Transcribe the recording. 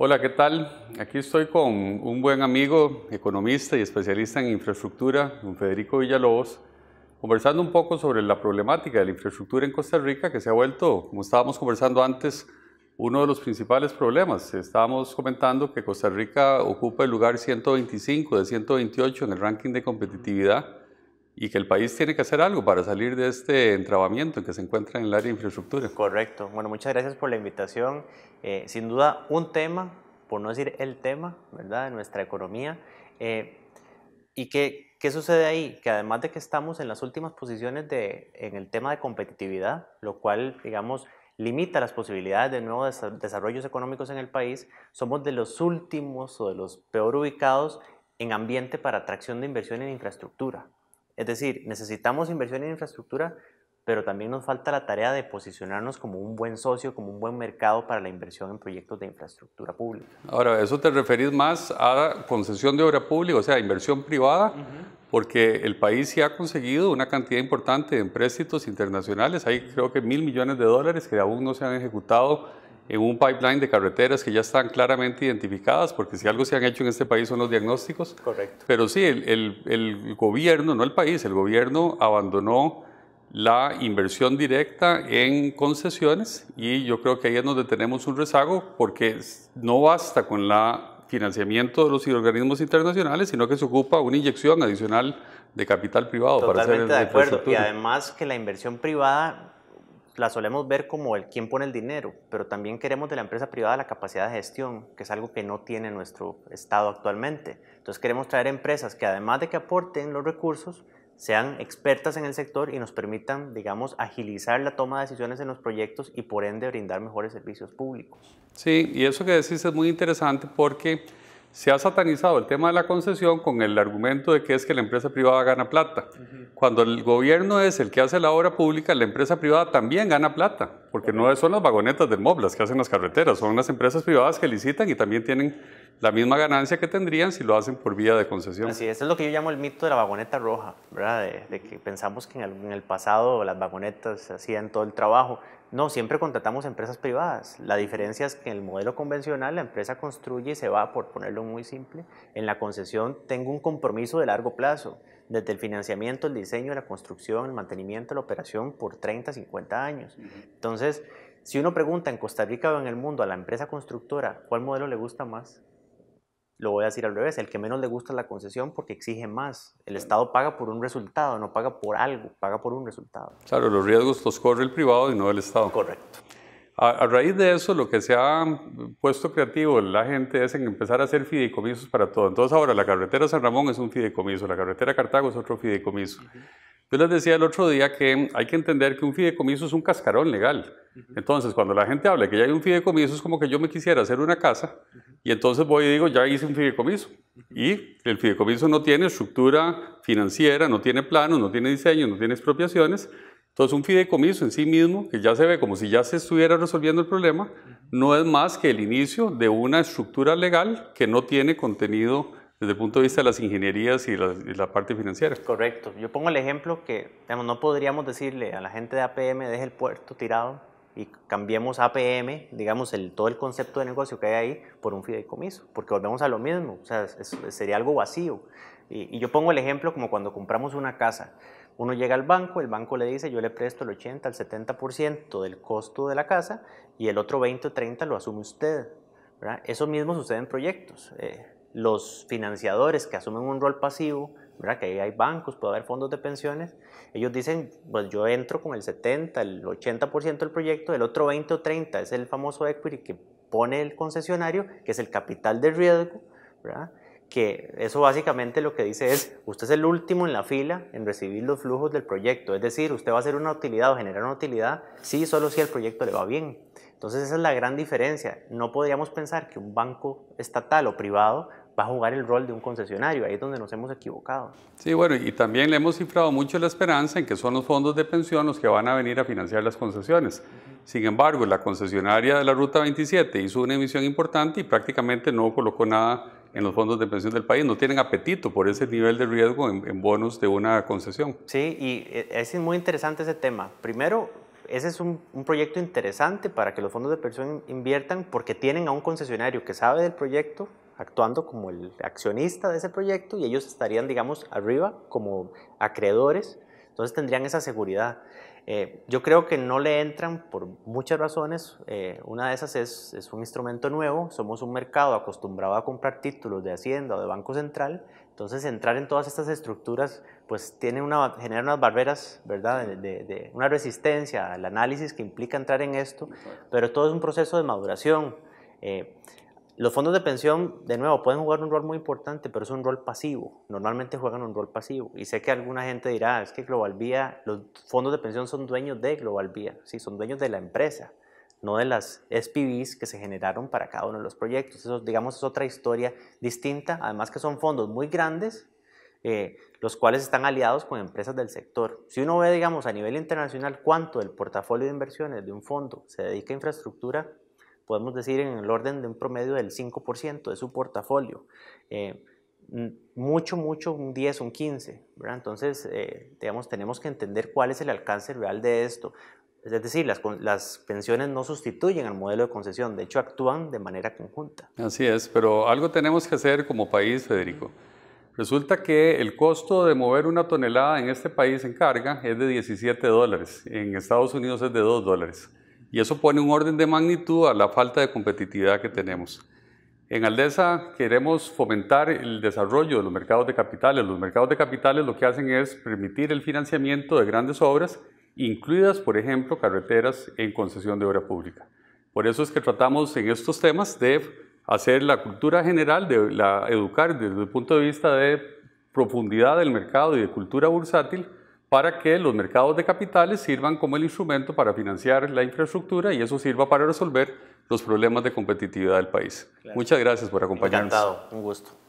Hola, ¿qué tal? Aquí estoy con un buen amigo, economista y especialista en infraestructura, don Federico Villalobos, conversando un poco sobre la problemática de la infraestructura en Costa Rica, que se ha vuelto, como estábamos conversando antes, uno de los principales problemas. Estábamos comentando que Costa Rica ocupa el lugar 125 de 128 en el ranking de competitividad y que el país tiene que hacer algo para salir de este entrabamiento que se encuentra en el área de infraestructura. Correcto. Bueno, muchas gracias por la invitación. Eh, sin duda, un tema, por no decir el tema, ¿verdad?, de nuestra economía. Eh, ¿Y qué, qué, sucede ahí? Que además de que estamos en las últimas posiciones de, en el tema de competitividad, lo cual, digamos, limita las posibilidades de nuevos desarrollos económicos en el país, somos de los últimos o de los peor ubicados en ambiente para atracción de inversión en infraestructura. Es decir, necesitamos inversión en infraestructura, pero también nos falta la tarea de posicionarnos como un buen socio, como un buen mercado para la inversión en proyectos de infraestructura pública. Ahora, eso te referís más a concesión de obra pública, o sea, inversión privada, porque el país sí ha conseguido una cantidad importante de empréstitos internacionales, hay creo que mil millones de dólares que aún no se han ejecutado en un pipeline de carreteras que ya están claramente identificadas, porque si algo se han hecho en este país son los diagnósticos. Correcto. Pero sí, el, gobierno, no el país, el gobierno abandonó la inversión directa en concesiones y yo creo que ahí es donde tenemos un rezago porque no basta con la financiamiento de los organismos internacionales, sino que se ocupa una inyección adicional de capital privado para hacer de acuerdo. Y además que la inversión privada la solemos ver como el quien pone el dinero, pero también queremos de la empresa privada la capacidad de gestión, que es algo que no tiene nuestro Estado actualmente. Entonces queremos traer empresas que además de que aporten los recursos, sean expertas en el sector y nos permitan, digamos, agilizar la toma de decisiones en los proyectos y por ende brindar mejores servicios públicos. Sí, y eso que decís es muy interesante porque se ha satanizado el tema de la concesión con el argumento de que es que la empresa privada gana plata. Cuando el gobierno es el que hace la obra pública, la empresa privada también gana plata porque no son las vagonetas del MOB que hacen las carreteras, son las empresas privadas que licitan y también tienen la misma ganancia que tendrían si lo hacen por vía de concesión. Así, eso es lo que yo llamo el mito de la vagoneta roja, De, que pensamos que en el, en el, pasado las vagonetas hacían todo el trabajo. No, siempre contratamos empresas privadas. La diferencia es que en el modelo convencional la empresa construye y se va, por ponerlo muy simple, en la concesión tengo un compromiso de largo plazo desde el financiamiento, el diseño, la construcción, el mantenimiento, la operación por 30, 50 años. Entonces, si uno pregunta en Costa Rica o en el mundo a la empresa constructora cuál modelo le gusta más, lo voy a decir al revés, el que menos le gusta la concesión porque exige más. El Estado paga por un resultado, no paga por algo, paga por un resultado. Claro, los riesgos los corre el privado y no el Estado. Correcto. A, raíz de eso, lo que se ha puesto creativo la gente es en empezar a hacer fideicomisos para todo. Entonces ahora la carretera San Ramón es un fideicomiso, la carretera Cartago es otro fideicomiso. Yo les decía el otro día que hay que entender que un fideicomiso es un cascarón legal. Entonces, cuando la gente habla que ya hay un fideicomiso, es como que yo me quisiera hacer una casa y entonces voy y digo, ya hice un fideicomiso. Y el fideicomiso no tiene estructura financiera, no tiene planos, no tiene diseño, no tiene expropiaciones. Entonces, un fideicomiso en sí mismo, que ya se ve como si ya se estuviera resolviendo el problema, no es más que el inicio de una estructura legal que no tiene contenido desde el punto de vista de las ingenierías y la, parte financiera. Correcto. Yo pongo el ejemplo que digamos, no podríamos decirle a la gente de APM, deje el puerto tirado y cambiemos APM, digamos, el, todo el concepto de negocio que hay ahí por un fideicomiso, porque volvemos a lo mismo, o sea, sería algo vacío. y yo pongo el ejemplo como cuando compramos una casa uno llega al banco, el banco le dice yo le presto el 80 al 70% del costo de la casa y el otro 20 o 30 lo asume usted. Eso mismo sucede en proyectos. Eh, los financiadores que asumen un rol pasivo, ¿verdad? que hay bancos, puede haber fondos de pensiones, ellos dicen, pues yo entro con el 70, el 80% del proyecto, el otro 20 o 30 es el famoso equity que pone el concesionario, que es el capital de riesgo, ¿verdad? que eso básicamente lo que dice es, usted es el último en la fila en recibir los flujos del proyecto, es decir, usted va a hacer una utilidad o generar una utilidad sí, solo si el proyecto le va bien. Entonces esa es la gran diferencia. No podríamos pensar que un banco estatal o privado va a jugar el rol de un concesionario, ahí es donde nos hemos equivocado. Sí, bueno, y también le hemos cifrado mucho la esperanza en que son los fondos de pensión los que van a venir a financiar las concesiones. Sin embargo, la concesionaria de la Ruta 27 hizo una emisión importante y prácticamente no colocó nada en los fondos de pensión del país. No tienen apetito por ese nivel de riesgo en, bonos de una concesión. Sí, y eh, es muy interesante ese tema. Primero, ese es un, un, proyecto interesante para que los fondos de pensión inviertan porque tienen a un concesionario que sabe del proyecto actuando como el accionista de ese proyecto y ellos estarían, digamos, arriba como acreedores, entonces tendrían esa seguridad. Eh, yo creo que no le entran por muchas razones. Eh, una de esas es, es un instrumento nuevo. Somos un mercado acostumbrado a comprar títulos de Hacienda o de Banco Central. Entonces, entrar en todas estas estructuras pues tiene una, genera unas barreras, ¿verdad? De, una resistencia al análisis que implica entrar en esto, pero todo es un proceso de maduración. Eh, los fondos de pensión, de nuevo, pueden jugar un rol muy importante, pero es un rol pasivo. Normalmente juegan un rol pasivo. Y sé que alguna gente dirá, es que Vía, los fondos de pensión son dueños de GlobalVia, sí, son dueños de la empresa, no de las SPVs que se generaron para cada uno de los proyectos. Eso, digamos, es otra historia distinta. Además que son fondos muy grandes, eh, los cuales están aliados con empresas del sector. Si uno ve, digamos, a nivel internacional cuánto del portafolio de inversiones de un fondo se dedica a infraestructura, podemos decir en el orden de un promedio del 5% de su portafolio. Eh, mucho, mucho, un 10, un 15. Entonces, eh, digamos, tenemos que entender cuál es el alcance real de esto. Es decir, las, las, pensiones no sustituyen al modelo de concesión, de hecho actúan de manera conjunta. Así es, pero algo tenemos que hacer como país, Federico. Resulta que el costo de mover una tonelada en este país en carga es de 17 dólares, en Estados Unidos es de 2 dólares. Y eso pone un orden de magnitud a la falta de competitividad que tenemos. En Aldesa queremos fomentar el desarrollo de los mercados de capitales. Los mercados de capitales lo que hacen es permitir el financiamiento de grandes obras, incluidas, por ejemplo, carreteras en concesión de obra pública. Por eso es que tratamos en estos temas de hacer la cultura general, de la, educar desde el punto de vista de profundidad del mercado y de cultura bursátil para que los mercados de capitales sirvan como el instrumento para financiar la infraestructura y eso sirva para resolver los problemas de competitividad del país. Muchas gracias por acompañarnos. Encantado, un gusto.